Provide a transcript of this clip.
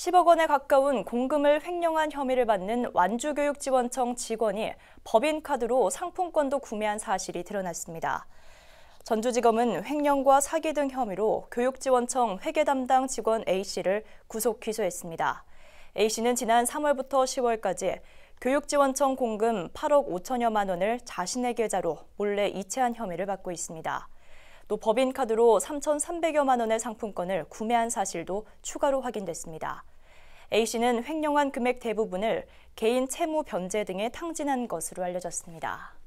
10억 원에 가까운 공금을 횡령한 혐의를 받는 완주교육지원청 직원이 법인카드로 상품권도 구매한 사실이 드러났습니다. 전주지검은 횡령과 사기 등 혐의로 교육지원청 회계 담당 직원 A씨를 구속 기소했습니다. A씨는 지난 3월부터 10월까지 교육지원청 공금 8억 5천여만 원을 자신의 계좌로 몰래 이체한 혐의를 받고 있습니다. 또 법인 카드로 3,300여만 원의 상품권을 구매한 사실도 추가로 확인됐습니다. A씨는 횡령한 금액 대부분을 개인 채무 변제 등에 탕진한 것으로 알려졌습니다.